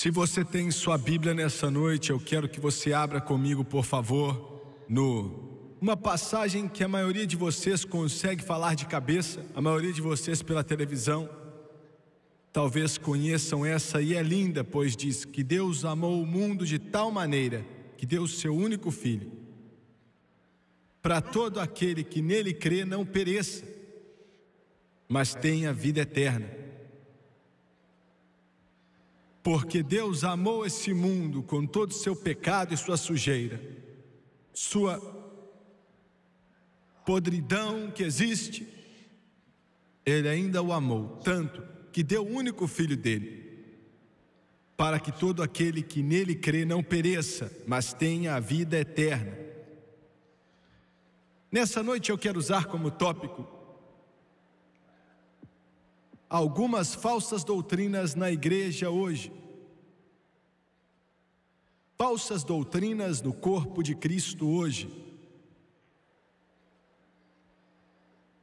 Se você tem sua Bíblia nessa noite, eu quero que você abra comigo, por favor, no uma passagem que a maioria de vocês consegue falar de cabeça, a maioria de vocês pela televisão. Talvez conheçam essa e é linda, pois diz que Deus amou o mundo de tal maneira que deu seu único filho, para todo aquele que nele crê não pereça, mas tenha vida eterna. Porque Deus amou esse mundo com todo o seu pecado e sua sujeira, sua podridão que existe, Ele ainda o amou, tanto que deu o único filho dele, para que todo aquele que nele crê não pereça, mas tenha a vida eterna. Nessa noite eu quero usar como tópico algumas falsas doutrinas na igreja hoje. Falsas doutrinas no corpo de Cristo hoje.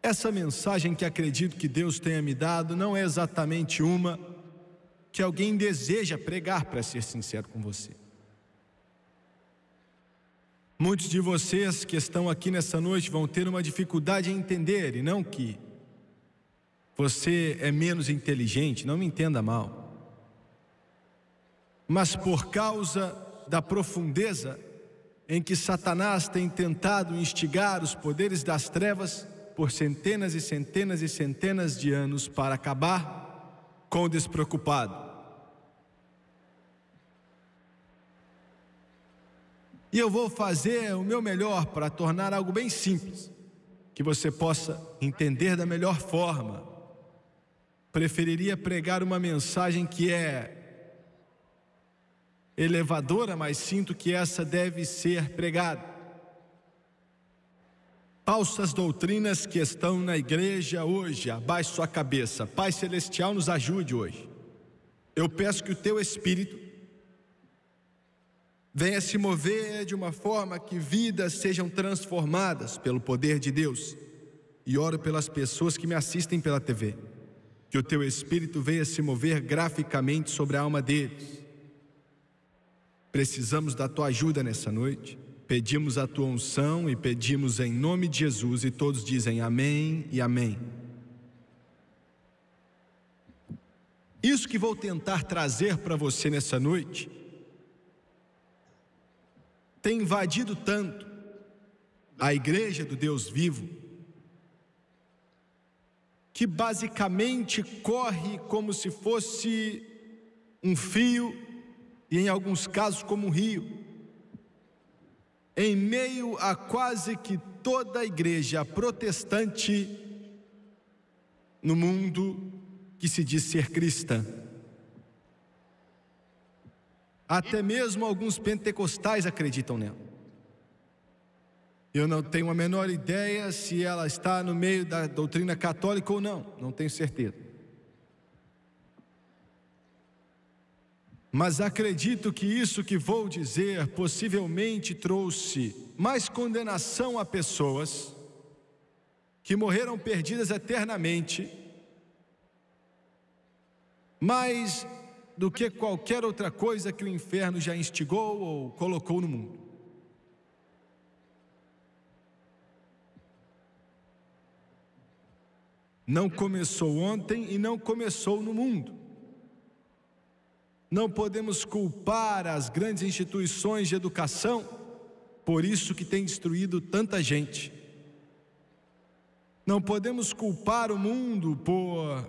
Essa mensagem que acredito que Deus tenha me dado não é exatamente uma que alguém deseja pregar, para ser sincero com você. Muitos de vocês que estão aqui nessa noite vão ter uma dificuldade em entender, e não que você é menos inteligente, não me entenda mal. Mas por causa da profundeza em que Satanás tem tentado instigar os poderes das trevas por centenas e centenas e centenas de anos para acabar com o despreocupado. E eu vou fazer o meu melhor para tornar algo bem simples, que você possa entender da melhor forma preferiria pregar uma mensagem que é elevadora, mas sinto que essa deve ser pregada. Falsas doutrinas que estão na igreja hoje, abaixo sua cabeça. Pai Celestial, nos ajude hoje. Eu peço que o teu espírito venha se mover de uma forma que vidas sejam transformadas pelo poder de Deus. E oro pelas pessoas que me assistem pela TV que o teu espírito venha se mover graficamente sobre a alma deles. Precisamos da tua ajuda nessa noite. Pedimos a tua unção e pedimos em nome de Jesus, e todos dizem amém e amém. Isso que vou tentar trazer para você nessa noite tem invadido tanto a igreja do Deus vivo que basicamente corre como se fosse um fio e, em alguns casos, como um rio. Em meio a quase que toda a igreja protestante no mundo que se diz ser cristã. Até mesmo alguns pentecostais acreditam nela. Eu não tenho a menor ideia se ela está no meio da doutrina católica ou não, não tenho certeza. Mas acredito que isso que vou dizer possivelmente trouxe mais condenação a pessoas que morreram perdidas eternamente, mais do que qualquer outra coisa que o inferno já instigou ou colocou no mundo. Não começou ontem e não começou no mundo. Não podemos culpar as grandes instituições de educação por isso que tem destruído tanta gente. Não podemos culpar o mundo por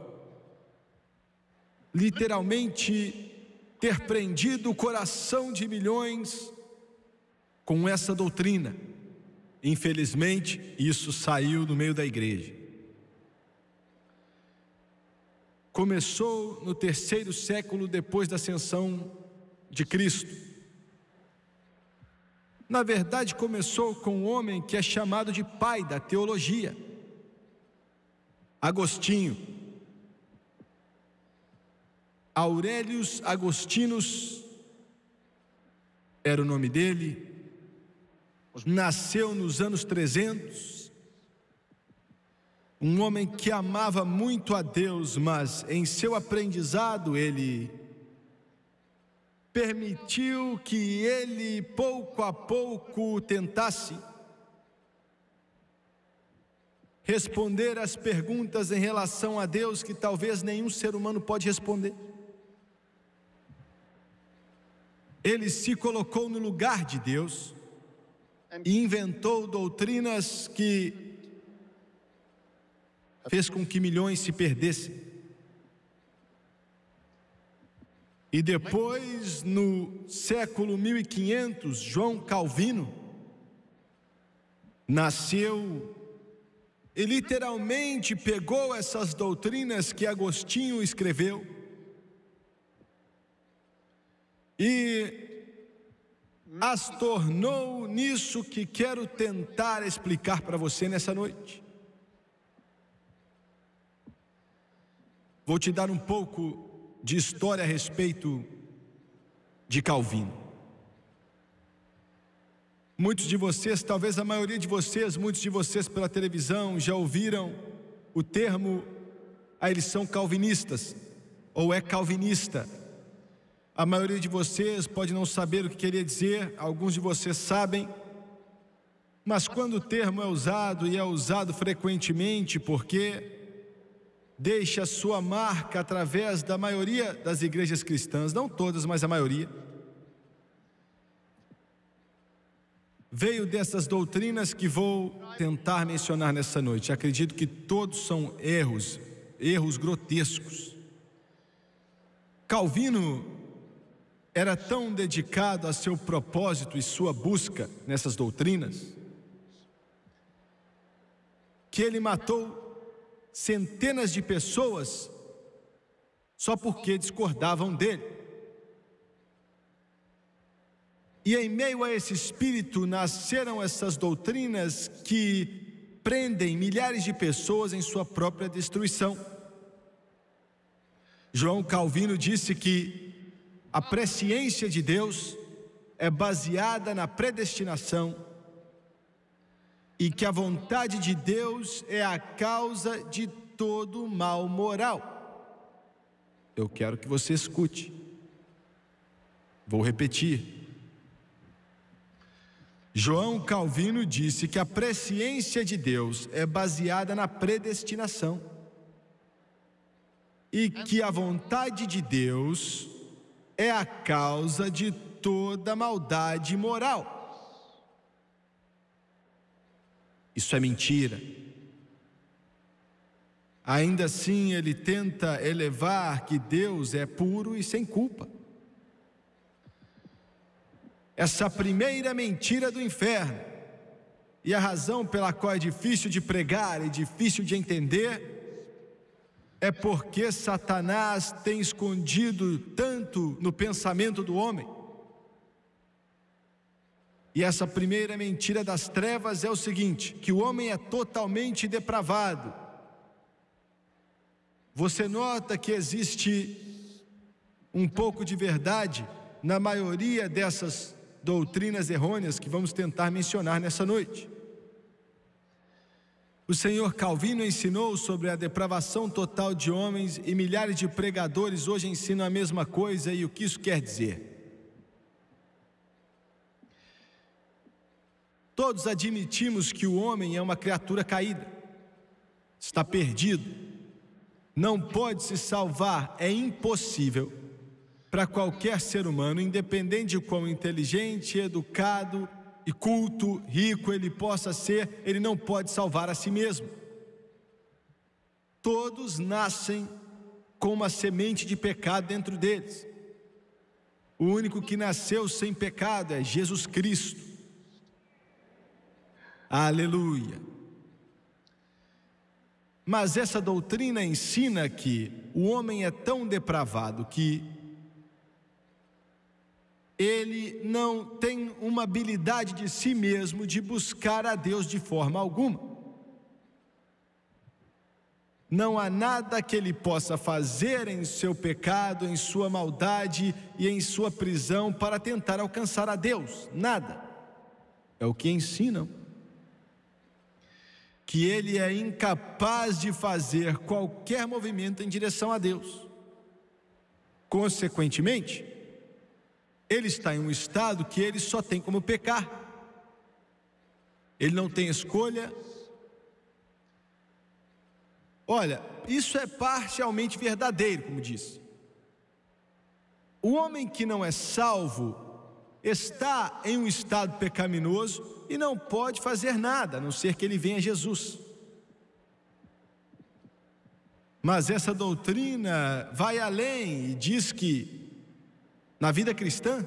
literalmente ter prendido o coração de milhões com essa doutrina. Infelizmente, isso saiu do meio da igreja. começou no terceiro século depois da ascensão de Cristo. Na verdade, começou com um homem que é chamado de pai da teologia, Agostinho. Aurelius Agostinos era o nome dele, nasceu nos anos 300, um homem que amava muito a Deus, mas em seu aprendizado ele permitiu que ele pouco a pouco tentasse responder às perguntas em relação a Deus que talvez nenhum ser humano pode responder. Ele se colocou no lugar de Deus e inventou doutrinas que fez com que milhões se perdessem. E depois, no século 1500, João Calvino nasceu e literalmente pegou essas doutrinas que Agostinho escreveu e as tornou nisso que quero tentar explicar para você nessa noite. Vou te dar um pouco de história a respeito de Calvino. Muitos de vocês, talvez a maioria de vocês, muitos de vocês pela televisão já ouviram o termo, ah, eles são calvinistas, ou é calvinista. A maioria de vocês pode não saber o que queria dizer, alguns de vocês sabem, mas quando o termo é usado, e é usado frequentemente, porque deixa sua marca através da maioria das igrejas cristãs, não todas, mas a maioria. Veio dessas doutrinas que vou tentar mencionar nessa noite. Acredito que todos são erros, erros grotescos. Calvino era tão dedicado a seu propósito e sua busca nessas doutrinas que ele matou centenas de pessoas só porque discordavam dele. E em meio a esse espírito nasceram essas doutrinas que prendem milhares de pessoas em sua própria destruição. João Calvino disse que a presciência de Deus é baseada na predestinação e que a vontade de Deus é a causa de todo mal moral. Eu quero que você escute. Vou repetir. João Calvino disse que a presciência de Deus é baseada na predestinação e que a vontade de Deus é a causa de toda maldade moral. Isso é mentira. Ainda assim, ele tenta elevar que Deus é puro e sem culpa. Essa primeira mentira do inferno, e a razão pela qual é difícil de pregar e difícil de entender, é porque Satanás tem escondido tanto no pensamento do homem e essa primeira mentira das trevas é o seguinte: que o homem é totalmente depravado. Você nota que existe um pouco de verdade na maioria dessas doutrinas errôneas que vamos tentar mencionar nessa noite. O senhor Calvino ensinou sobre a depravação total de homens e milhares de pregadores hoje ensinam a mesma coisa e o que isso quer dizer? Todos admitimos que o homem é uma criatura caída, está perdido, não pode se salvar, é impossível para qualquer ser humano, independente de quão inteligente, educado e culto, rico ele possa ser, ele não pode salvar a si mesmo. Todos nascem com uma semente de pecado dentro deles. O único que nasceu sem pecado é Jesus Cristo. Aleluia. Mas essa doutrina ensina que o homem é tão depravado que ele não tem uma habilidade de si mesmo de buscar a Deus de forma alguma. Não há nada que ele possa fazer em seu pecado, em sua maldade e em sua prisão para tentar alcançar a Deus. Nada. É o que ensinam que ele é incapaz de fazer qualquer movimento em direção a Deus. Consequentemente, ele está em um estado que ele só tem como pecar. Ele não tem escolha. Olha, isso é parcialmente verdadeiro, como disse. O homem que não é salvo está em um estado pecaminoso e não pode fazer nada, a não ser que ele venha a Jesus. Mas essa doutrina vai além e diz que na vida cristã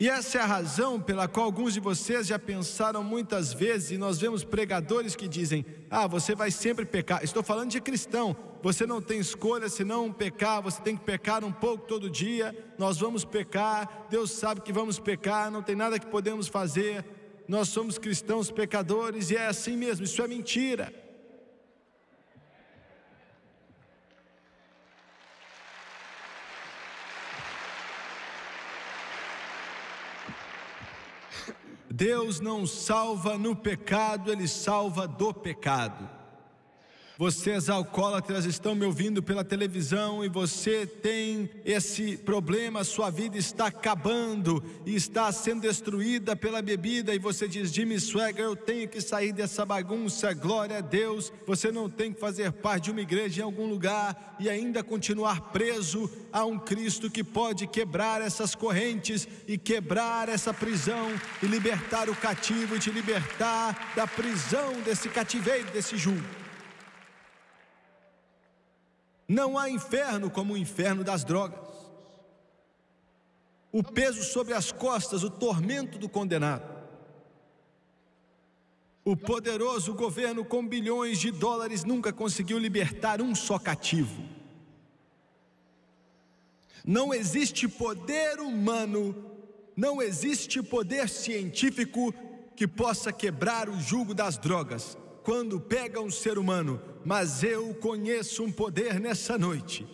e essa é a razão pela qual alguns de vocês já pensaram muitas vezes, e nós vemos pregadores que dizem: Ah, você vai sempre pecar. Estou falando de cristão, você não tem escolha senão pecar, você tem que pecar um pouco todo dia. Nós vamos pecar, Deus sabe que vamos pecar, não tem nada que podemos fazer. Nós somos cristãos pecadores e é assim mesmo, isso é mentira. Deus não salva no pecado, Ele salva do pecado. Vocês é alcoólatras estão me ouvindo pela televisão e você tem esse problema, sua vida está acabando e está sendo destruída pela bebida e você diz, Jimmy Swagger, eu tenho que sair dessa bagunça, glória a Deus. Você não tem que fazer parte de uma igreja em algum lugar e ainda continuar preso a um Cristo que pode quebrar essas correntes e quebrar essa prisão e libertar o cativo e te libertar da prisão desse cativeiro, desse julgo. Não há inferno como o inferno das drogas. O peso sobre as costas, o tormento do condenado. O poderoso governo com bilhões de dólares nunca conseguiu libertar um só cativo. Não existe poder humano, não existe poder científico que possa quebrar o jugo das drogas quando pega um ser humano, mas eu conheço um poder nessa noite.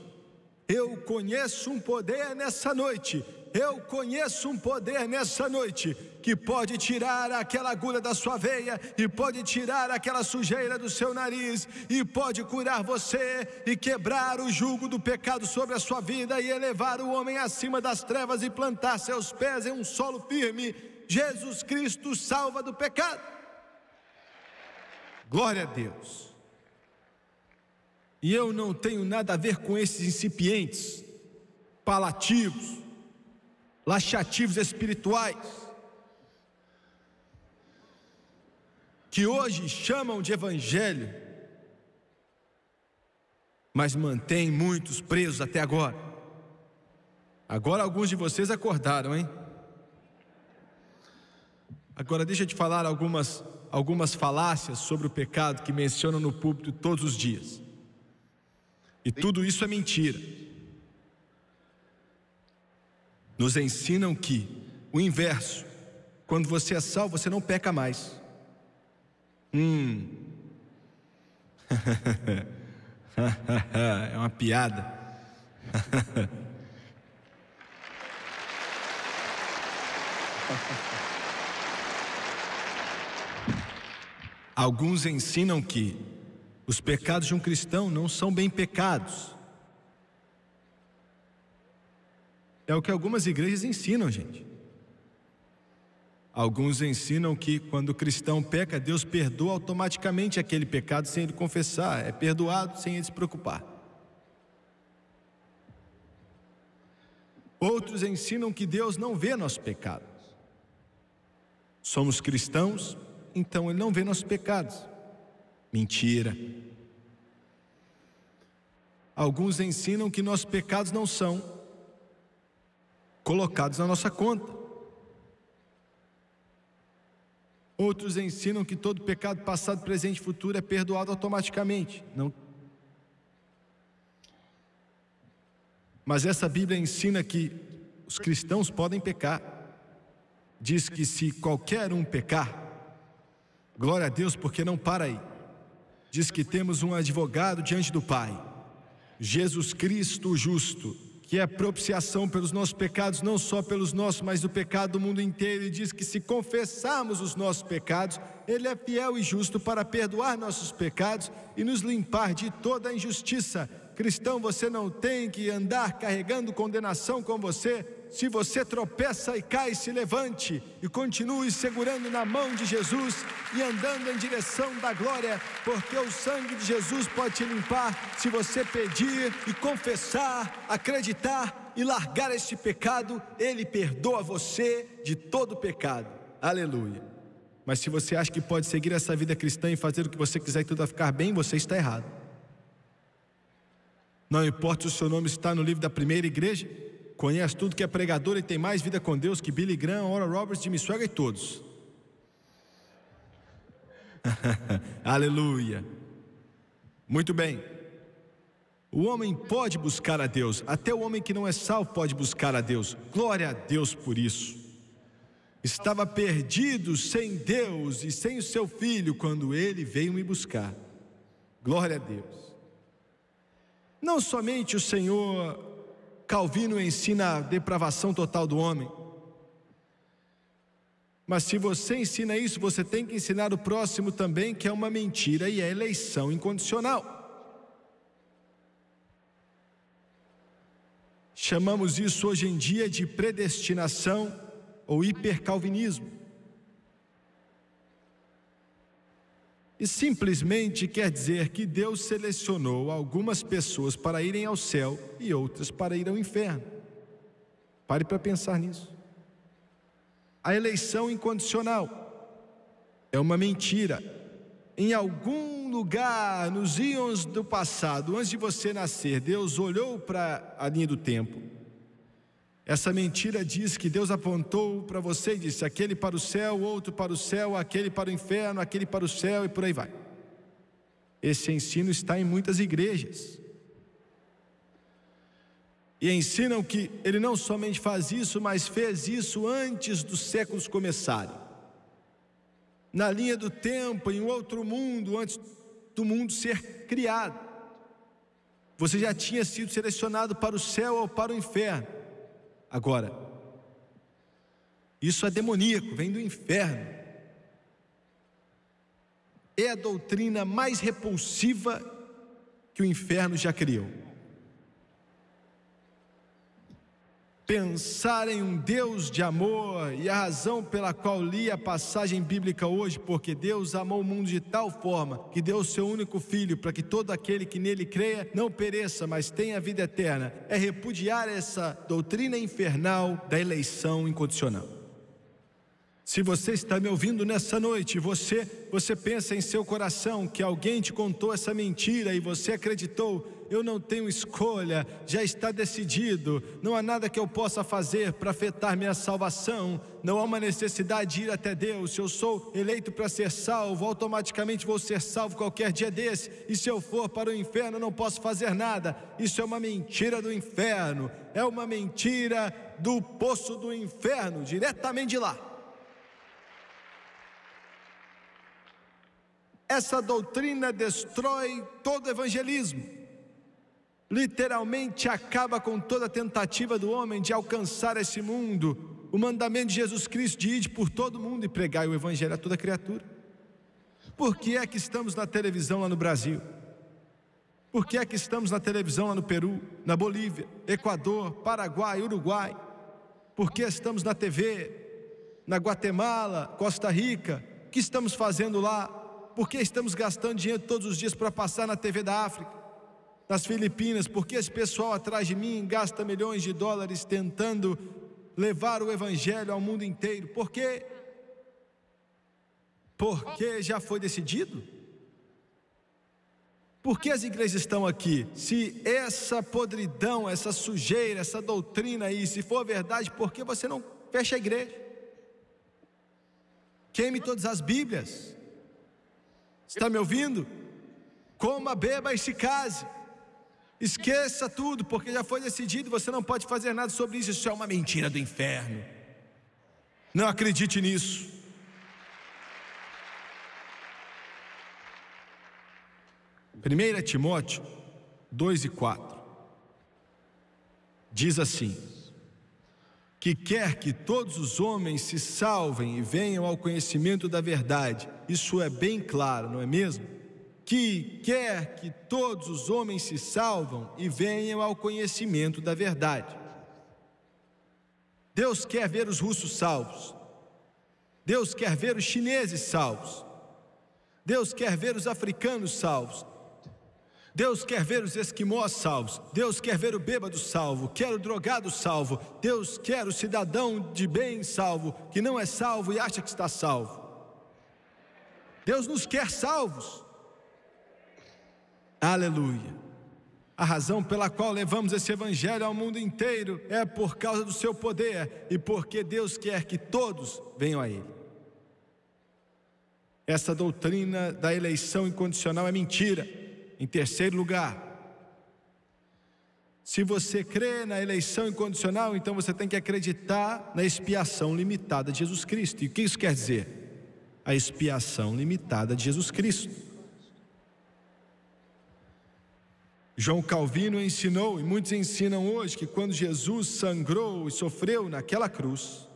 Eu conheço um poder nessa noite. Eu conheço um poder nessa noite que pode tirar aquela agulha da sua veia e pode tirar aquela sujeira do seu nariz e pode curar você e quebrar o jugo do pecado sobre a sua vida e elevar o homem acima das trevas e plantar seus pés em um solo firme. Jesus Cristo salva do pecado. Glória a Deus. E eu não tenho nada a ver com esses incipientes, palativos, laxativos espirituais, que hoje chamam de evangelho, mas mantêm muitos presos até agora. Agora alguns de vocês acordaram, hein? Agora deixa eu te falar algumas algumas falácias sobre o pecado que mencionam no púlpito todos os dias. E tudo isso é mentira. Nos ensinam que o inverso, quando você é salvo, você não peca mais. Hum. é uma piada. Alguns ensinam que os pecados de um cristão não são bem pecados. É o que algumas igrejas ensinam, gente. Alguns ensinam que quando o cristão peca, Deus perdoa automaticamente aquele pecado sem ele confessar, é perdoado sem ele se preocupar. Outros ensinam que Deus não vê nosso pecado. Somos cristãos, então ele não vê nossos pecados. Mentira. Alguns ensinam que nossos pecados não são colocados na nossa conta. Outros ensinam que todo pecado passado, presente e futuro é perdoado automaticamente. Não. Mas essa Bíblia ensina que os cristãos podem pecar. Diz que se qualquer um pecar, Glória a Deus, porque não para aí. Diz que temos um advogado diante do Pai, Jesus Cristo o justo, que é propiciação pelos nossos pecados, não só pelos nossos, mas do pecado do mundo inteiro, e diz que se confessarmos os nossos pecados, Ele é fiel e justo para perdoar nossos pecados e nos limpar de toda a injustiça. Cristão, você não tem que andar carregando condenação com você, se você tropeça e cai, se levante e continue segurando na mão de Jesus e andando em direção da glória, porque o sangue de Jesus pode te limpar se você pedir e confessar, acreditar e largar este pecado, ele perdoa você de todo pecado. Aleluia. Mas se você acha que pode seguir essa vida cristã e fazer o que você quiser e tudo vai ficar bem, você está errado. Não importa se o seu nome está no livro da primeira igreja, Conhece tudo que é pregador e tem mais vida com Deus que Billy Graham, Ora Roberts, Jimmy Swagger e todos. Aleluia. Muito bem. O homem pode buscar a Deus, até o homem que não é salvo pode buscar a Deus. Glória a Deus por isso. Estava perdido sem Deus e sem o seu filho quando ele veio me buscar. Glória a Deus. Não somente o Senhor Calvino ensina a depravação total do homem. Mas se você ensina isso, você tem que ensinar o próximo também que é uma mentira e é eleição incondicional. Chamamos isso hoje em dia de predestinação ou hipercalvinismo. E simplesmente quer dizer que Deus selecionou algumas pessoas para irem ao céu e outras para ir ao inferno. Pare para pensar nisso. A eleição incondicional é uma mentira. Em algum lugar, nos íons do passado, antes de você nascer, Deus olhou para a linha do tempo essa mentira diz que Deus apontou para você e disse: aquele para o céu, outro para o céu, aquele para o inferno, aquele para o céu e por aí vai. Esse ensino está em muitas igrejas. E ensinam que ele não somente faz isso, mas fez isso antes dos séculos começarem. Na linha do tempo, em outro mundo, antes do mundo ser criado. Você já tinha sido selecionado para o céu ou para o inferno. Agora, isso é demoníaco, vem do inferno. É a doutrina mais repulsiva que o inferno já criou. pensar em um Deus de amor e a razão pela qual li a passagem bíblica hoje, porque Deus amou o mundo de tal forma que deu o seu único filho para que todo aquele que nele creia não pereça, mas tenha vida eterna, é repudiar essa doutrina infernal da eleição incondicional. Se você está me ouvindo nessa noite, você você pensa em seu coração que alguém te contou essa mentira e você acreditou eu não tenho escolha, já está decidido, não há nada que eu possa fazer para afetar minha salvação, não há uma necessidade de ir até Deus. Se eu sou eleito para ser salvo, automaticamente vou ser salvo qualquer dia desse, e se eu for para o inferno, não posso fazer nada. Isso é uma mentira do inferno, é uma mentira do poço do inferno, diretamente de lá. Essa doutrina destrói todo evangelismo literalmente acaba com toda tentativa do homem de alcançar esse mundo. O mandamento de Jesus Cristo de ir por todo mundo e pregar o Evangelho a toda criatura. Por que é que estamos na televisão lá no Brasil? Por que é que estamos na televisão lá no Peru, na Bolívia, Equador, Paraguai, Uruguai? Por que estamos na TV, na Guatemala, Costa Rica? O que estamos fazendo lá? Por que estamos gastando dinheiro todos os dias para passar na TV da África? das Filipinas, porque esse pessoal atrás de mim gasta milhões de dólares tentando levar o evangelho ao mundo inteiro? Por quê? porque já foi decidido? Por que as igrejas estão aqui? Se essa podridão, essa sujeira, essa doutrina aí, se for verdade, por que você não fecha a igreja? Queime todas as Bíblias. Está me ouvindo? Coma, beba e se case. Esqueça tudo, porque já foi decidido, você não pode fazer nada sobre isso. Isso é uma mentira do inferno. Não acredite nisso. Primeira Timóteo 2 e 4 diz assim: Que quer que todos os homens se salvem e venham ao conhecimento da verdade. Isso é bem claro, não é mesmo? que quer que todos os homens se salvam e venham ao conhecimento da verdade. Deus quer ver os russos salvos. Deus quer ver os chineses salvos. Deus quer ver os africanos salvos. Deus quer ver os esquimós salvos. Deus quer ver o bêbado salvo. Quer o drogado salvo. Deus quer o cidadão de bem salvo, que não é salvo e acha que está salvo. Deus nos quer salvos. Aleluia. A razão pela qual levamos esse evangelho ao mundo inteiro é por causa do seu poder e porque Deus quer que todos venham a ele. Essa doutrina da eleição incondicional é mentira. Em terceiro lugar, se você crê na eleição incondicional, então você tem que acreditar na expiação limitada de Jesus Cristo. E o que isso quer dizer? A expiação limitada de Jesus Cristo. João Calvino ensinou, e muitos ensinam hoje, que quando Jesus sangrou e sofreu naquela cruz,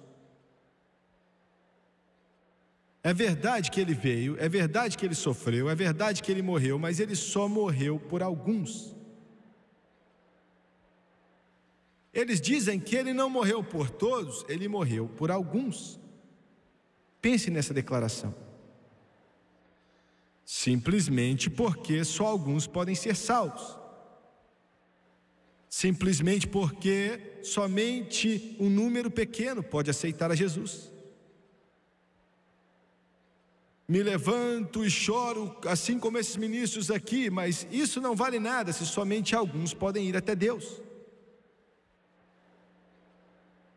é verdade que ele veio, é verdade que ele sofreu, é verdade que ele morreu, mas ele só morreu por alguns. Eles dizem que ele não morreu por todos, ele morreu por alguns. Pense nessa declaração. Simplesmente porque só alguns podem ser salvos simplesmente porque somente um número pequeno pode aceitar a Jesus. Me levanto e choro, assim como esses ministros aqui, mas isso não vale nada se somente alguns podem ir até Deus.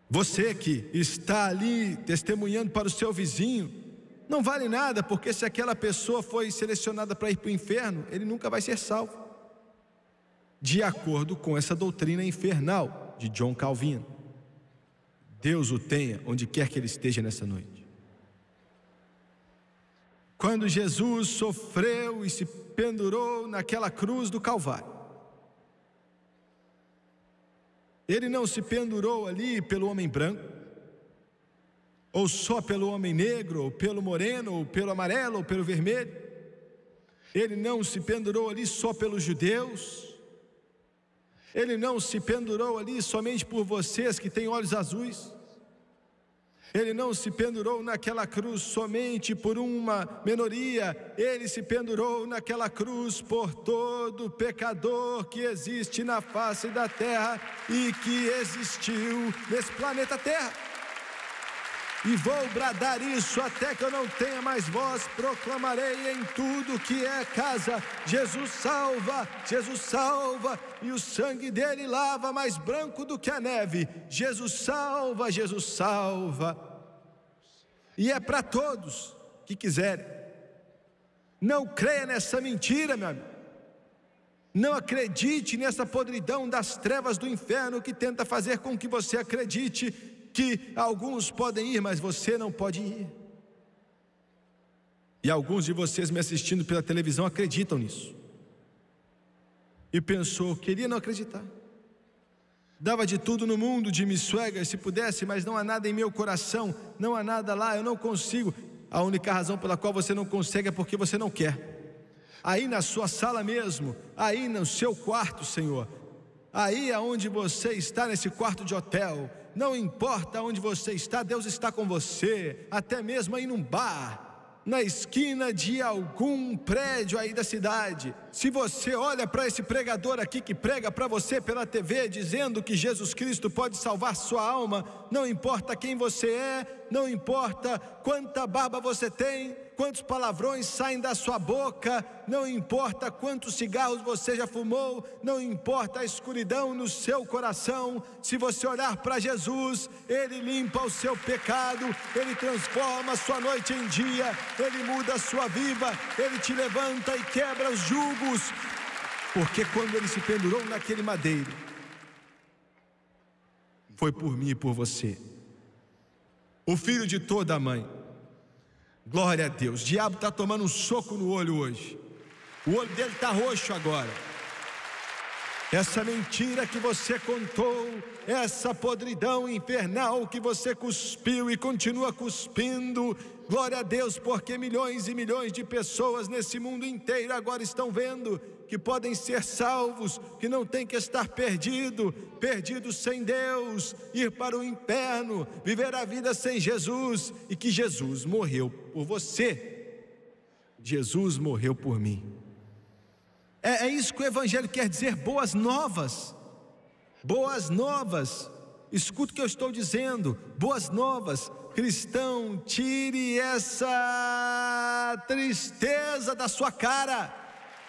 Você que está ali testemunhando para o seu vizinho, não vale nada, porque se aquela pessoa foi selecionada para ir para o inferno, ele nunca vai ser salvo de acordo com essa doutrina infernal de John Calvino. Deus o tenha onde quer que ele esteja nessa noite. Quando Jesus sofreu e se pendurou naquela cruz do Calvário, ele não se pendurou ali pelo homem branco, ou só pelo homem negro, ou pelo moreno, ou pelo amarelo, ou pelo vermelho. Ele não se pendurou ali só pelos judeus, ele não se pendurou ali somente por vocês que têm olhos azuis. Ele não se pendurou naquela cruz somente por uma minoria, ele se pendurou naquela cruz por todo pecador que existe na face da terra e que existiu nesse planeta Terra. E vou bradar isso até que eu não tenha mais voz, proclamarei em tudo que é casa: Jesus salva, Jesus salva, e o sangue dele lava mais branco do que a neve. Jesus salva, Jesus salva. E é para todos que quiserem. Não creia nessa mentira, meu amigo. Não acredite nessa podridão das trevas do inferno que tenta fazer com que você acredite que alguns podem ir, mas você não pode ir. E alguns de vocês me assistindo pela televisão acreditam nisso. E pensou, queria não acreditar. Dava de tudo no mundo, de me Swagger, se pudesse, mas não há nada em meu coração, não há nada lá, eu não consigo. A única razão pela qual você não consegue é porque você não quer. Aí na sua sala mesmo, aí no seu quarto, Senhor, aí aonde é você está nesse quarto de hotel, não importa onde você está, Deus está com você, até mesmo aí num bar, na esquina de algum prédio aí da cidade. Se você olha para esse pregador aqui que prega para você pela TV dizendo que Jesus Cristo pode salvar sua alma, não importa quem você é, não importa quanta barba você tem, quantos palavrões saem da sua boca, não importa quantos cigarros você já fumou, não importa a escuridão no seu coração, se você olhar para Jesus, Ele limpa o seu pecado, Ele transforma a sua noite em dia, Ele muda a sua vida, Ele te levanta e quebra os julgos, porque quando Ele se pendurou naquele madeiro, foi por mim e por você. O filho de toda mãe Glória a Deus. O diabo está tomando um soco no olho hoje. O olho dele está roxo agora. Essa mentira que você contou, essa podridão infernal que você cuspiu e continua cuspindo, glória a Deus, porque milhões e milhões de pessoas nesse mundo inteiro agora estão vendo que podem ser salvos, que não tem que estar perdido, perdido sem Deus, ir para o inferno, viver a vida sem Jesus e que Jesus morreu por você. Jesus morreu por mim. É, é isso que o Evangelho quer dizer: boas novas. Boas novas. Escuta o que eu estou dizendo. Boas novas. Cristão, tire essa tristeza da sua cara.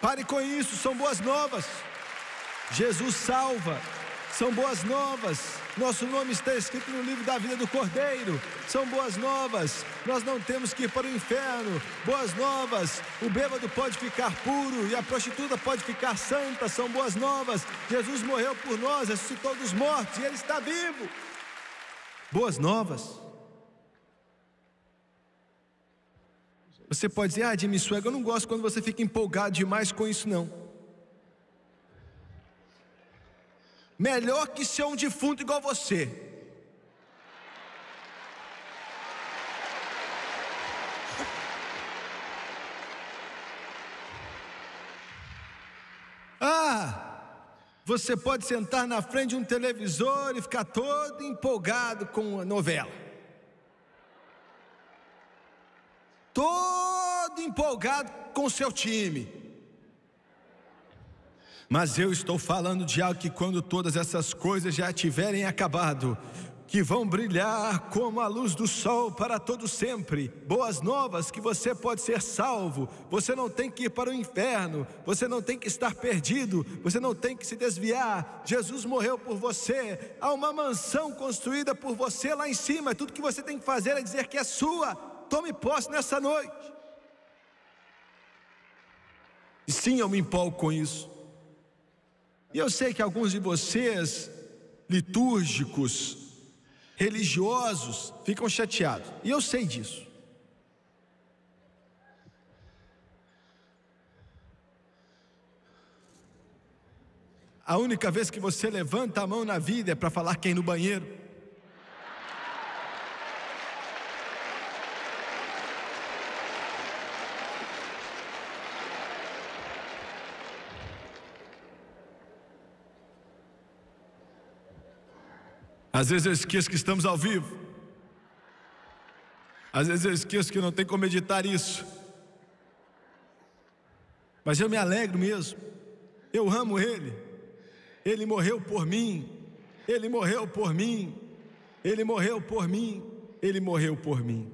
Pare com isso, são boas novas. Jesus salva são boas novas. Nosso nome está escrito no livro da vida do Cordeiro. São boas novas. Nós não temos que ir para o inferno. Boas novas. O bêbado pode ficar puro e a prostituta pode ficar santa. São boas novas. Jesus morreu por nós, ressuscitou dos mortos e ele está vivo. Boas novas. Você pode dizer, ah, Jimmy Swag, eu não gosto quando você fica empolgado demais com isso, não. Melhor que ser um defunto igual você. Ah, Você pode sentar na frente de um televisor e ficar todo empolgado com a novela. Todo empolgado com o seu time. Mas eu estou falando de algo que, quando todas essas coisas já tiverem acabado, que vão brilhar como a luz do sol para todo sempre. Boas novas que você pode ser salvo. Você não tem que ir para o inferno, você não tem que estar perdido, você não tem que se desviar. Jesus morreu por você. Há uma mansão construída por você lá em cima. Tudo que você tem que fazer é dizer que é sua. Tome posse nessa noite. E sim, eu me empolgo com isso. E eu sei que alguns de vocês, litúrgicos, religiosos, ficam chateados. E eu sei disso. A única vez que você levanta a mão na vida é para falar quem é no banheiro. Às vezes eu esqueço que estamos ao vivo. Às vezes eu esqueço que não tem como editar isso. Mas eu me alegro mesmo. Eu amo Ele. Ele morreu por mim. Ele morreu por mim. Ele morreu por mim. Ele morreu por mim.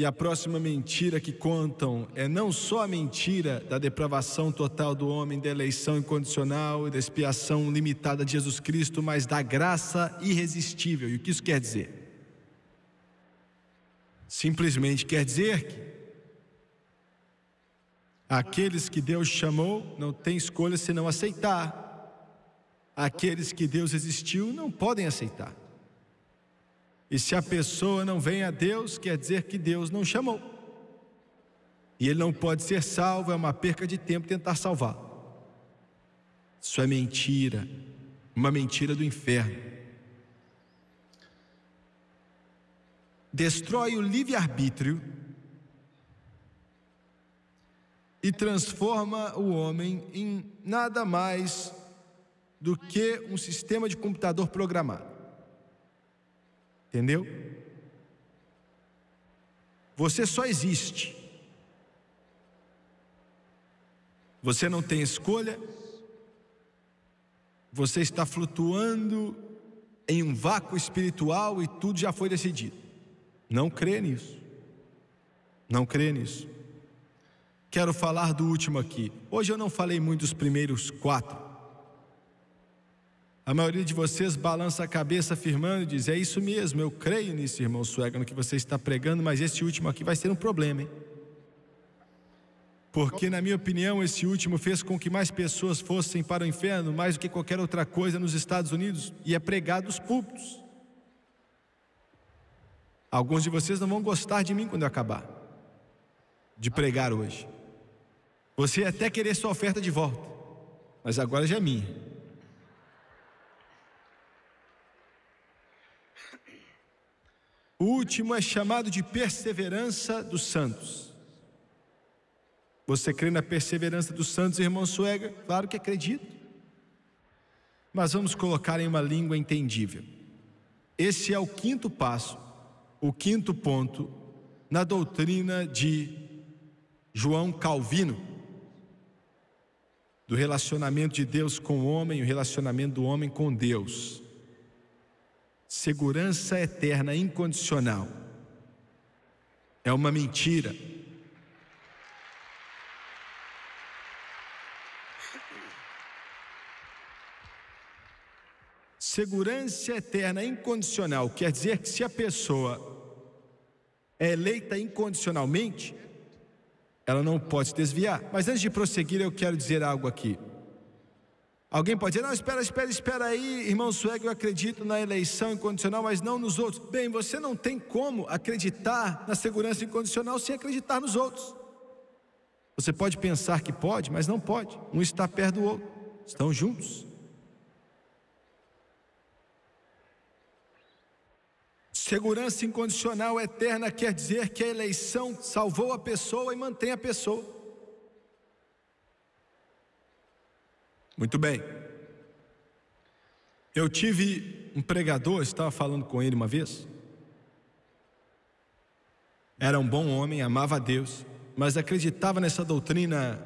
E a próxima mentira que contam é não só a mentira da depravação total do homem, da eleição incondicional e da expiação limitada de Jesus Cristo, mas da graça irresistível. E o que isso quer dizer? Simplesmente quer dizer que aqueles que Deus chamou não têm escolha senão aceitar. Aqueles que Deus resistiu não podem aceitar. E se a pessoa não vem a Deus, quer dizer que Deus não chamou. E ele não pode ser salvo, é uma perca de tempo tentar salvar. Isso é mentira, uma mentira do inferno. Destrói o livre-arbítrio e transforma o homem em nada mais do que um sistema de computador programado. Entendeu? Você só existe. Você não tem escolha. Você está flutuando em um vácuo espiritual e tudo já foi decidido. Não crê nisso. Não crê nisso. Quero falar do último aqui. Hoje eu não falei muito dos primeiros quatro. A maioria de vocês balança a cabeça afirmando e diz: É isso mesmo, eu creio nisso, irmão Suega, no que você está pregando, mas esse último aqui vai ser um problema, hein? Porque, na minha opinião, esse último fez com que mais pessoas fossem para o inferno mais do que qualquer outra coisa nos Estados Unidos e é pregado os púlpitos. Alguns de vocês não vão gostar de mim quando eu acabar de pregar hoje. Você até querer sua oferta de volta, mas agora já é minha. O último é chamado de perseverança dos santos. Você crê na perseverança dos santos, irmão Suega? Claro que acredito. Mas vamos colocar em uma língua entendível. Esse é o quinto passo, o quinto ponto na doutrina de João Calvino, do relacionamento de Deus com o homem, o relacionamento do homem com Deus. Segurança eterna, incondicional. É uma mentira. Segurança eterna incondicional quer dizer que se a pessoa é eleita incondicionalmente, ela não pode se desviar. Mas antes de prosseguir, eu quero dizer algo aqui. Alguém pode dizer, não, espera, espera, espera aí, irmão Sueg, eu acredito na eleição incondicional, mas não nos outros. Bem, você não tem como acreditar na segurança incondicional sem acreditar nos outros. Você pode pensar que pode, mas não pode. Um está perto do outro, estão juntos. Segurança incondicional eterna quer dizer que a eleição salvou a pessoa e mantém a pessoa. Muito bem. Eu tive um pregador, estava falando com ele uma vez. Era um bom homem, amava a Deus, mas acreditava nessa doutrina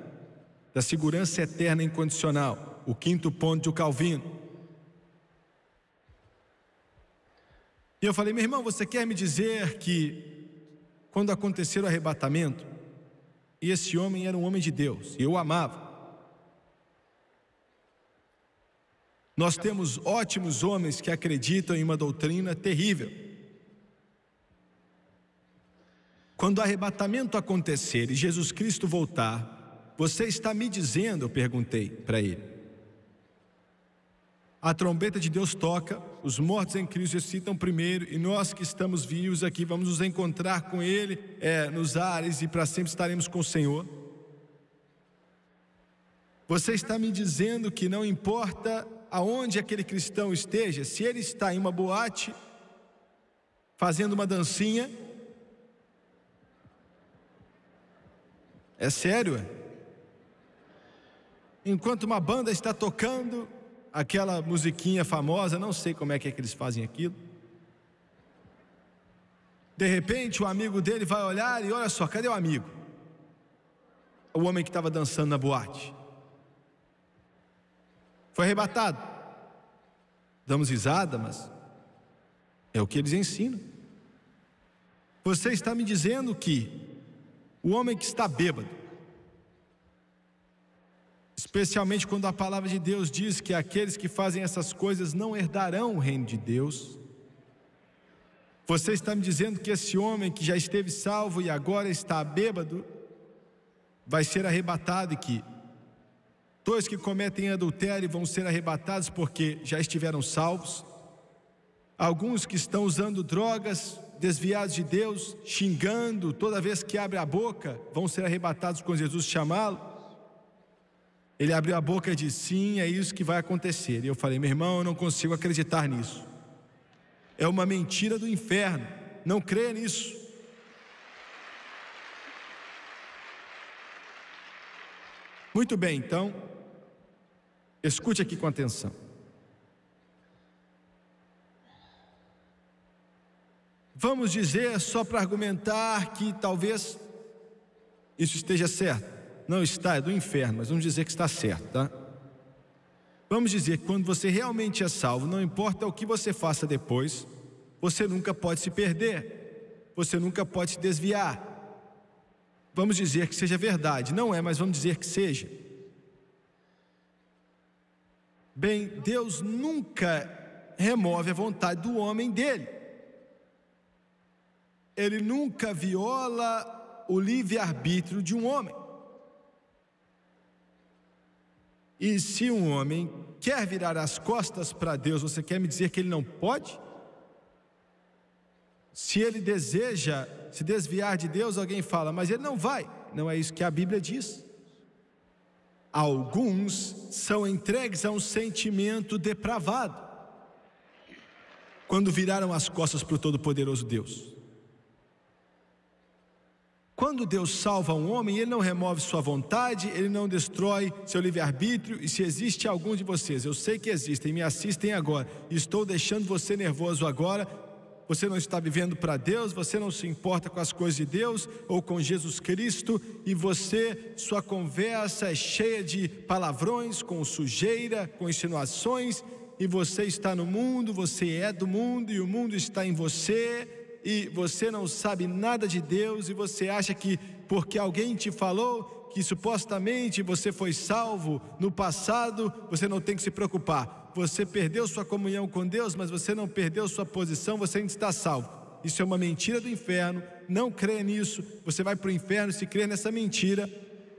da segurança eterna incondicional, o quinto ponto de Calvino. E eu falei, meu irmão, você quer me dizer que quando acontecer o arrebatamento, e esse homem era um homem de Deus, e eu o amava, Nós temos ótimos homens que acreditam em uma doutrina terrível. Quando o arrebatamento acontecer e Jesus Cristo voltar, você está me dizendo, eu perguntei para ele. A trombeta de Deus toca, os mortos em Cristo ressuscitam primeiro e nós que estamos vivos aqui vamos nos encontrar com Ele é, nos ares e para sempre estaremos com o Senhor. Você está me dizendo que não importa aonde aquele cristão esteja, se ele está em uma boate, fazendo uma dancinha, é sério, é? Enquanto uma banda está tocando aquela musiquinha famosa, não sei como é que, é que eles fazem aquilo. De repente, o amigo dele vai olhar e olha só, cadê o amigo? O homem que estava dançando na boate. Foi arrebatado. Damos risada, mas é o que eles ensinam. Você está me dizendo que o homem que está bêbado, especialmente quando a palavra de Deus diz que aqueles que fazem essas coisas não herdarão o reino de Deus, você está me dizendo que esse homem que já esteve salvo e agora está bêbado, vai ser arrebatado e que Dois que cometem adultério vão ser arrebatados porque já estiveram salvos. Alguns que estão usando drogas, desviados de Deus, xingando toda vez que abre a boca, vão ser arrebatados quando Jesus chamá-lo. Ele abriu a boca e disse: Sim, é isso que vai acontecer. E eu falei: Meu irmão, eu não consigo acreditar nisso. É uma mentira do inferno. Não creia nisso. Muito bem, então, Escute aqui com atenção. Vamos dizer só para argumentar que talvez isso esteja certo. Não está, é do inferno, mas vamos dizer que está certo, tá? Vamos dizer que quando você realmente é salvo, não importa o que você faça depois, você nunca pode se perder, você nunca pode se desviar. Vamos dizer que seja verdade, não é, mas vamos dizer que seja. Bem, Deus nunca remove a vontade do homem dele. Ele nunca viola o livre-arbítrio de um homem. E se um homem quer virar as costas para Deus, você quer me dizer que ele não pode? Se ele deseja se desviar de Deus, alguém fala, mas ele não vai. Não é isso que a Bíblia diz. Alguns são entregues a um sentimento depravado quando viraram as costas para o Todo-Poderoso Deus. Quando Deus salva um homem, ele não remove sua vontade, ele não destrói seu livre-arbítrio. E se existe algum de vocês, eu sei que existem, me assistem agora, estou deixando você nervoso agora, você não está vivendo para Deus, você não se importa com as coisas de Deus ou com Jesus Cristo e você, sua conversa é cheia de palavrões, com sujeira, com insinuações e você está no mundo, você é do mundo e o mundo está em você. E você não sabe nada de Deus e você acha que porque alguém te falou que supostamente você foi salvo no passado, você não tem que se preocupar você perdeu sua comunhão com Deus, mas você não perdeu sua posição, você ainda está salvo. Isso é uma mentira do inferno, não crê nisso, você vai para o inferno se crer nessa mentira.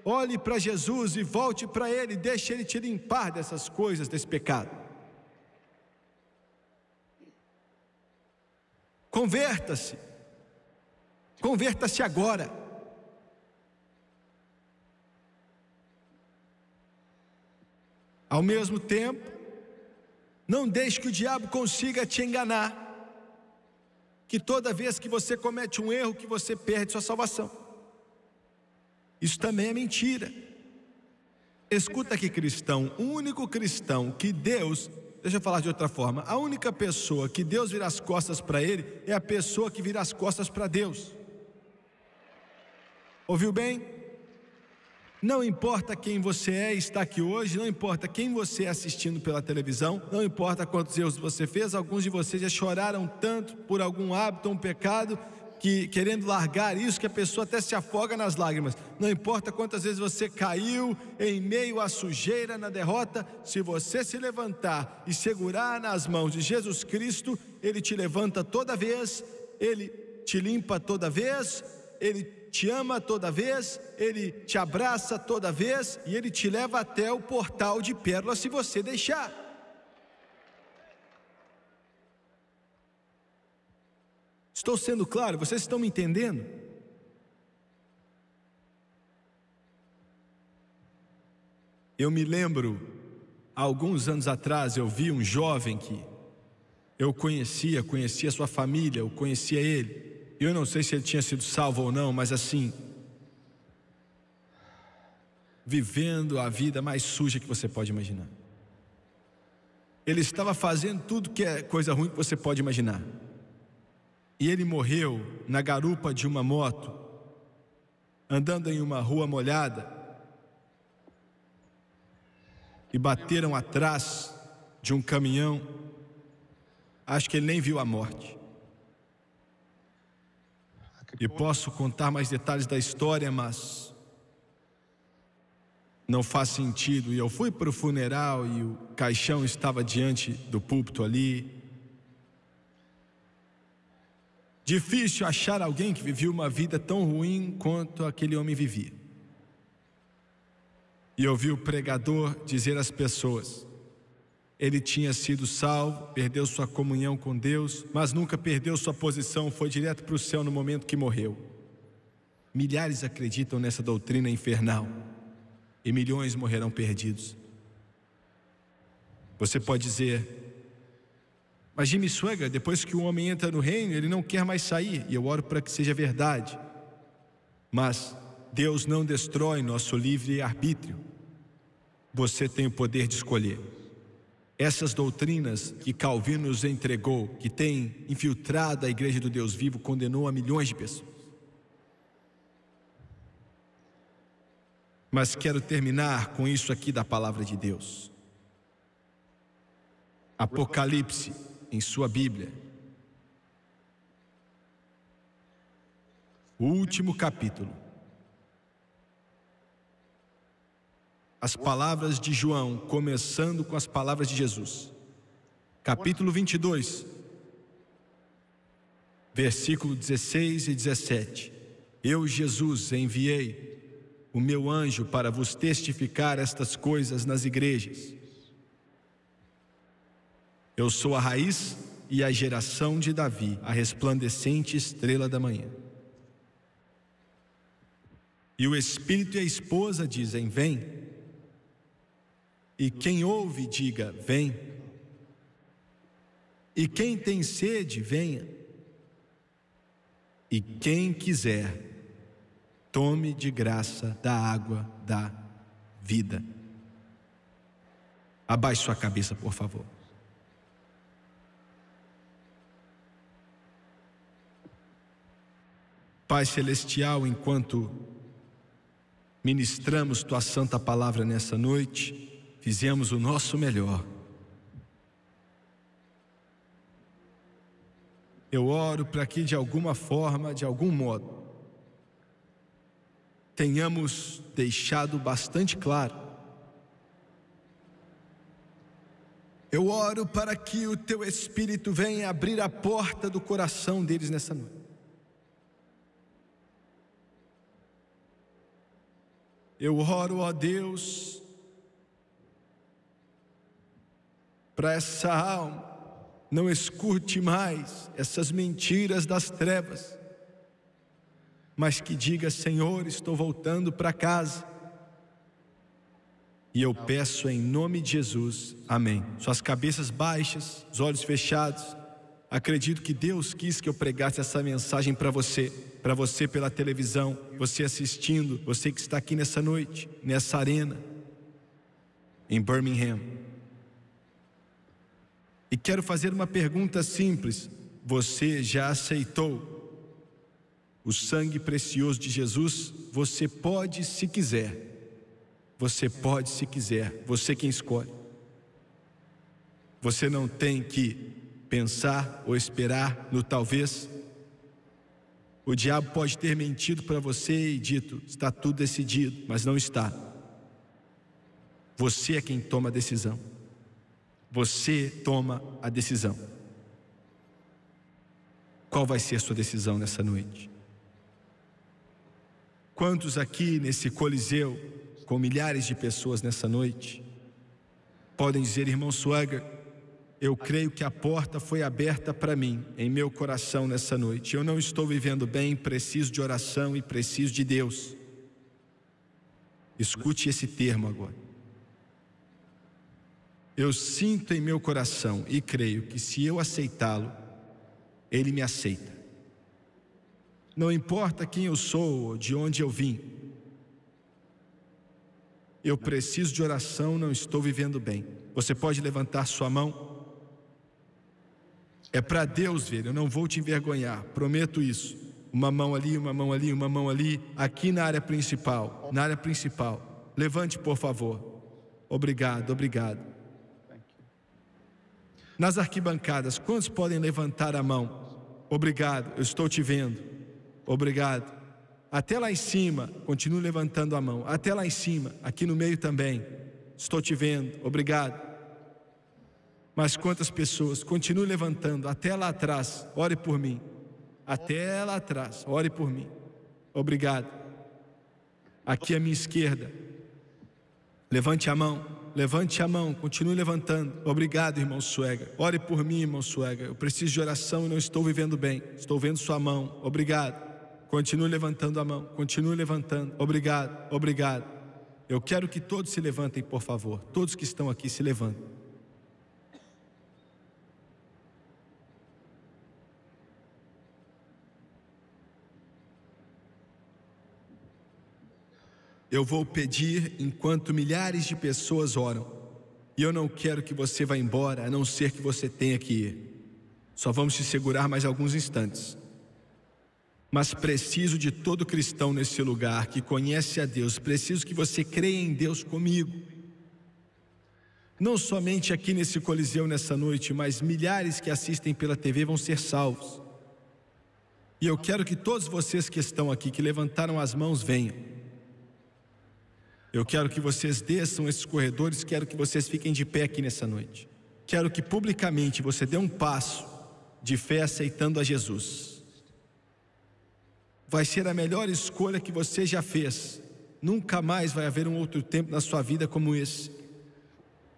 Olhe para Jesus e volte para Ele, deixe Ele te limpar dessas coisas, desse pecado. Converta-se, converta-se agora. Ao mesmo tempo, não deixe que o diabo consiga te enganar. Que toda vez que você comete um erro, que você perde sua salvação. Isso também é mentira. Escuta aqui, cristão, o único cristão que Deus, deixa eu falar de outra forma, a única pessoa que Deus vira as costas para ele é a pessoa que vira as costas para Deus. Ouviu bem? Não importa quem você é, está aqui hoje, não importa quem você é assistindo pela televisão, não importa quantos erros você fez, alguns de vocês já choraram tanto por algum hábito, um pecado, que querendo largar isso, que a pessoa até se afoga nas lágrimas. Não importa quantas vezes você caiu em meio à sujeira, na derrota, se você se levantar e segurar nas mãos de Jesus Cristo, Ele te levanta toda vez, Ele te limpa toda vez, Ele te ama toda vez, ele te abraça toda vez e ele te leva até o portal de pérola se você deixar. Estou sendo claro, vocês estão me entendendo? Eu me lembro, alguns anos atrás, eu vi um jovem que eu conhecia, conhecia sua família, eu conhecia ele. Eu não sei se ele tinha sido salvo ou não, mas assim, vivendo a vida mais suja que você pode imaginar. Ele estava fazendo tudo que é coisa ruim que você pode imaginar. E ele morreu na garupa de uma moto, andando em uma rua molhada. E bateram atrás de um caminhão. Acho que ele nem viu a morte. E posso contar mais detalhes da história, mas não faz sentido. E eu fui para o funeral e o caixão estava diante do púlpito ali. Difícil achar alguém que vivia uma vida tão ruim quanto aquele homem vivia. E ouvi o pregador dizer às pessoas: ele tinha sido salvo, perdeu sua comunhão com Deus, mas nunca perdeu sua posição, foi direto para o céu no momento que morreu. Milhares acreditam nessa doutrina infernal e milhões morrerão perdidos. Você pode dizer, mas Jimmy Swagger, depois que o homem entra no reino, ele não quer mais sair, e eu oro para que seja verdade. Mas Deus não destrói nosso livre arbítrio. Você tem o poder de escolher. Essas doutrinas que Calvino nos entregou, que tem infiltrado a igreja do Deus vivo, condenou a milhões de pessoas. Mas quero terminar com isso aqui da palavra de Deus. Apocalipse, em sua Bíblia. O último capítulo. as palavras de João, começando com as palavras de Jesus. Capítulo 22, versículo 16 e 17. Eu, Jesus, enviei o meu anjo para vos testificar estas coisas nas igrejas. Eu sou a raiz e a geração de Davi, a resplandecente estrela da manhã. E o Espírito e a esposa dizem: Vem. E quem ouve, diga: Vem. E quem tem sede, venha. E quem quiser, tome de graça da água da vida. Abaixe sua cabeça, por favor. Pai Celestial, enquanto ministramos tua santa palavra nessa noite, fizemos o nosso melhor. Eu oro para que de alguma forma, de algum modo, tenhamos deixado bastante claro. Eu oro para que o teu espírito venha abrir a porta do coração deles nessa noite. Eu oro, ó Deus, para essa alma. Não escute mais essas mentiras das trevas, mas que diga: Senhor, estou voltando para casa. E eu peço em nome de Jesus, amém. Suas cabeças baixas, os olhos fechados. Acredito que Deus quis que eu pregasse essa mensagem para você, para você pela televisão, você assistindo, você que está aqui nessa noite, nessa arena, em Birmingham. E quero fazer uma pergunta simples: você já aceitou o sangue precioso de Jesus? Você pode, se quiser. Você pode, se quiser. Você quem escolhe. Você não tem que pensar ou esperar no talvez. O diabo pode ter mentido para você e dito: está tudo decidido, mas não está. Você é quem toma a decisão. Você toma a decisão. Qual vai ser a sua decisão nessa noite? Quantos aqui nesse coliseu, com milhares de pessoas nessa noite, podem dizer, irmão Suaga, eu creio que a porta foi aberta para mim, em meu coração nessa noite. Eu não estou vivendo bem, preciso de oração e preciso de Deus. Escute esse termo agora. Eu sinto em meu coração e creio que se eu aceitá-lo, ele me aceita. Não importa quem eu sou ou de onde eu vim, eu preciso de oração, não estou vivendo bem. Você pode levantar sua mão? É para Deus ver, eu não vou te envergonhar, prometo isso. Uma mão ali, uma mão ali, uma mão ali, aqui na área principal, na área principal. Levante, por favor. Obrigado, obrigado. Nas arquibancadas, quantos podem levantar a mão? Obrigado, eu estou te vendo. Obrigado. Até lá em cima, continue levantando a mão. Até lá em cima, aqui no meio também. Estou te vendo, obrigado. Mas quantas pessoas, continue levantando, até lá atrás, ore por mim. Até lá atrás, ore por mim. Obrigado. Aqui à minha esquerda, levante a mão. Levante a mão, continue levantando. Obrigado, irmão Suega. Ore por mim, irmão Suega. Eu preciso de oração e não estou vivendo bem. Estou vendo sua mão. Obrigado. Continue levantando a mão, continue levantando. Obrigado, obrigado. Eu quero que todos se levantem, por favor. Todos que estão aqui se levantem. Eu vou pedir enquanto milhares de pessoas oram. E eu não quero que você vá embora, a não ser que você tenha que ir. Só vamos te segurar mais alguns instantes. Mas preciso de todo cristão nesse lugar que conhece a Deus, preciso que você creia em Deus comigo. Não somente aqui nesse Coliseu nessa noite, mas milhares que assistem pela TV vão ser salvos. E eu quero que todos vocês que estão aqui, que levantaram as mãos, venham. Eu quero que vocês desçam esses corredores, quero que vocês fiquem de pé aqui nessa noite. Quero que publicamente você dê um passo de fé aceitando a Jesus. Vai ser a melhor escolha que você já fez. Nunca mais vai haver um outro tempo na sua vida como esse.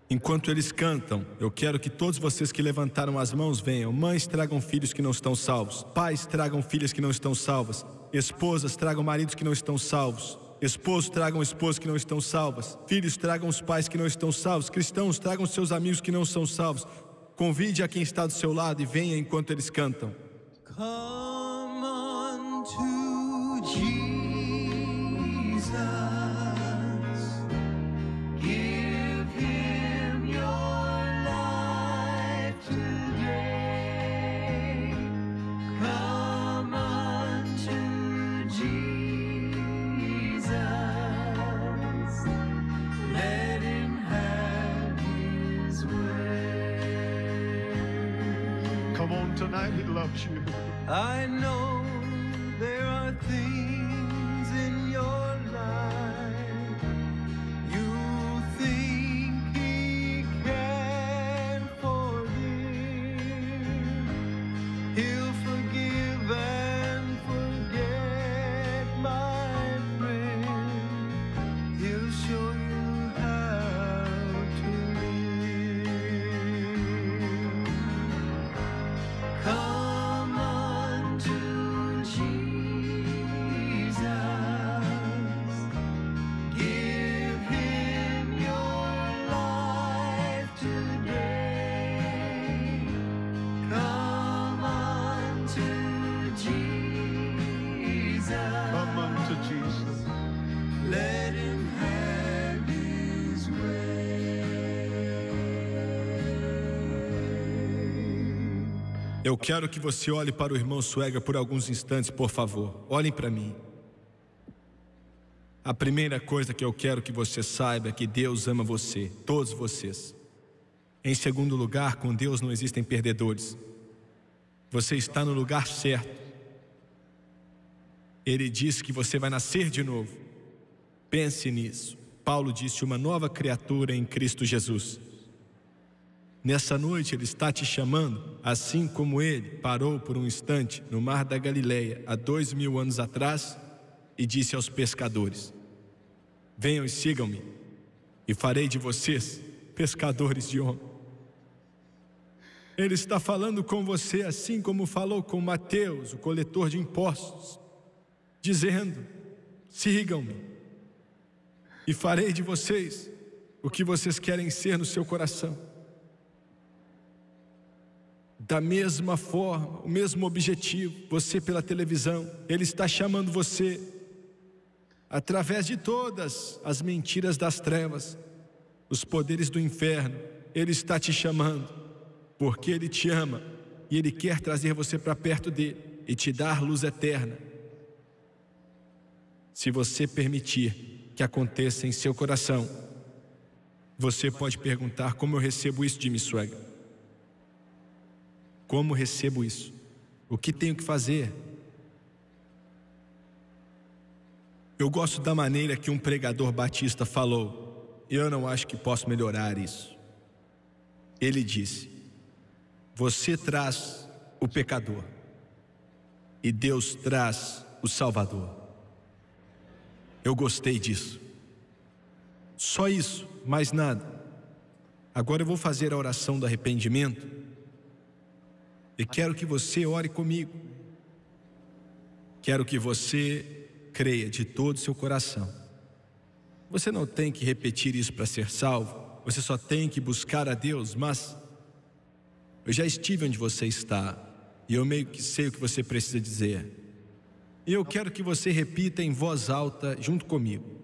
Enquanto eles cantam, eu quero que todos vocês que levantaram as mãos venham. Mães tragam filhos que não estão salvos. Pais tragam filhas que não estão salvas. Esposas tragam maridos que não estão salvos. Esposos, tragam esposas que não estão salvas. Filhos, tragam os pais que não estão salvos. Cristãos, tragam seus amigos que não são salvos. Convide a quem está do seu lado e venha enquanto eles cantam. Come unto Jesus. I know there are things. Eu quero que você olhe para o irmão Suega por alguns instantes, por favor. Olhem para mim. A primeira coisa que eu quero que você saiba é que Deus ama você, todos vocês. Em segundo lugar, com Deus não existem perdedores. Você está no lugar certo. Ele disse que você vai nascer de novo. Pense nisso. Paulo disse: uma nova criatura em Cristo Jesus. Nessa noite ele está te chamando, assim como ele parou por um instante no mar da Galileia há dois mil anos atrás e disse aos pescadores: Venham e sigam-me, e farei de vocês pescadores de homens. Ele está falando com você assim como falou com Mateus, o coletor de impostos, dizendo: Sigam-me, e farei de vocês o que vocês querem ser no seu coração da mesma forma, o mesmo objetivo, você pela televisão, ele está chamando você através de todas as mentiras das trevas, os poderes do inferno, ele está te chamando, porque ele te ama e ele quer trazer você para perto dele e te dar luz eterna. Se você permitir que aconteça em seu coração, você pode perguntar como eu recebo isso de minha sogra. Como recebo isso? O que tenho que fazer? Eu gosto da maneira que um pregador batista falou. Eu não acho que posso melhorar isso. Ele disse: Você traz o pecador e Deus traz o Salvador. Eu gostei disso. Só isso, mais nada. Agora eu vou fazer a oração do arrependimento e quero que você ore comigo. Quero que você creia de todo o seu coração. Você não tem que repetir isso para ser salvo, você só tem que buscar a Deus, mas eu já estive onde você está e eu meio que sei o que você precisa dizer. E eu quero que você repita em voz alta junto comigo.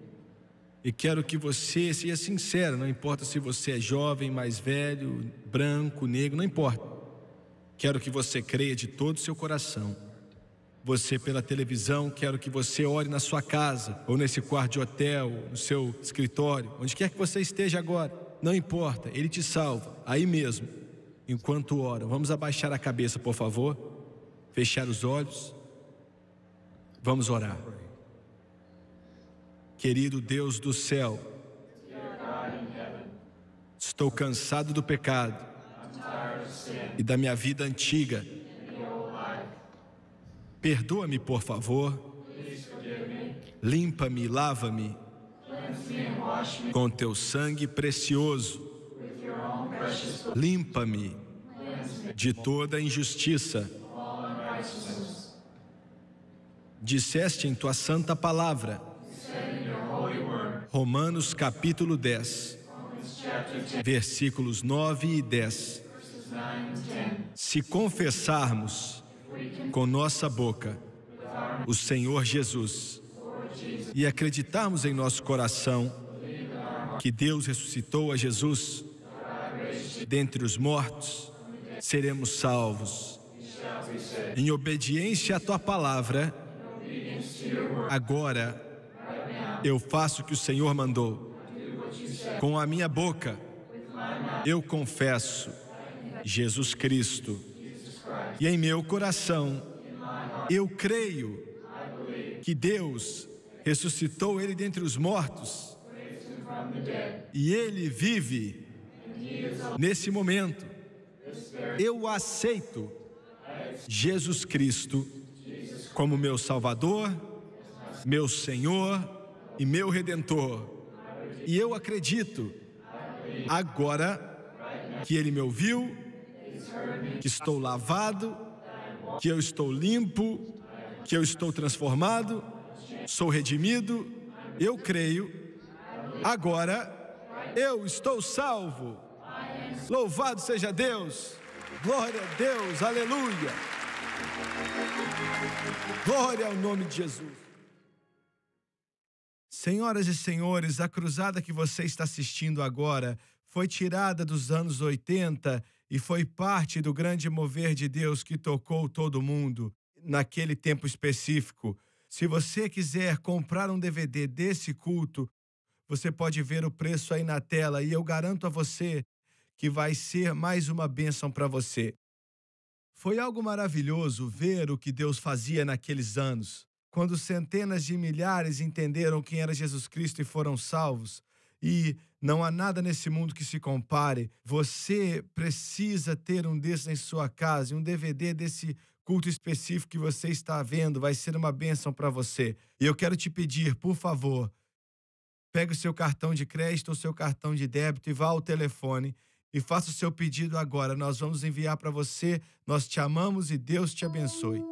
E quero que você seja sincero, não importa se você é jovem, mais velho, branco, negro, não importa. Quero que você creia de todo o seu coração. Você pela televisão, quero que você ore na sua casa, ou nesse quarto de hotel, no seu escritório, onde quer que você esteja agora. Não importa, Ele te salva, aí mesmo. Enquanto ora, vamos abaixar a cabeça, por favor, fechar os olhos. Vamos orar. Querido Deus do céu, estou cansado do pecado e da minha vida antiga. Perdoa-me, por favor. Limpa-me, lava-me com teu sangue precioso. Limpa-me de toda injustiça. Disseste em tua santa palavra, Romanos capítulo 10, versículos 9 e 10. Se confessarmos com nossa boca o Senhor Jesus e acreditarmos em nosso coração que Deus ressuscitou a Jesus dentre os mortos, seremos salvos. Em obediência à tua palavra, agora eu faço o que o Senhor mandou. Com a minha boca, eu confesso Jesus Cristo. E em meu coração, eu creio que Deus ressuscitou ele dentre os mortos e ele vive nesse momento. Eu aceito Jesus Cristo como meu Salvador, meu Senhor e meu Redentor. E eu acredito agora que ele me ouviu que estou lavado, que eu estou limpo, que eu estou transformado, sou redimido, eu creio, agora eu estou salvo. Louvado seja Deus! Glória a Deus! Aleluia! Glória ao nome de Jesus! Senhoras e senhores, a cruzada que você está assistindo agora foi tirada dos anos 80 e foi parte do grande mover de Deus que tocou todo mundo naquele tempo específico. Se você quiser comprar um DVD desse culto, você pode ver o preço aí na tela e eu garanto a você que vai ser mais uma bênção para você. Foi algo maravilhoso ver o que Deus fazia naqueles anos. Quando centenas de milhares entenderam quem era Jesus Cristo e foram salvos, e não há nada nesse mundo que se compare. Você precisa ter um desses em sua casa e um DVD desse culto específico que você está vendo. Vai ser uma bênção para você. E eu quero te pedir, por favor, pegue o seu cartão de crédito ou seu cartão de débito e vá ao telefone e faça o seu pedido agora. Nós vamos enviar para você. Nós te amamos e Deus te abençoe.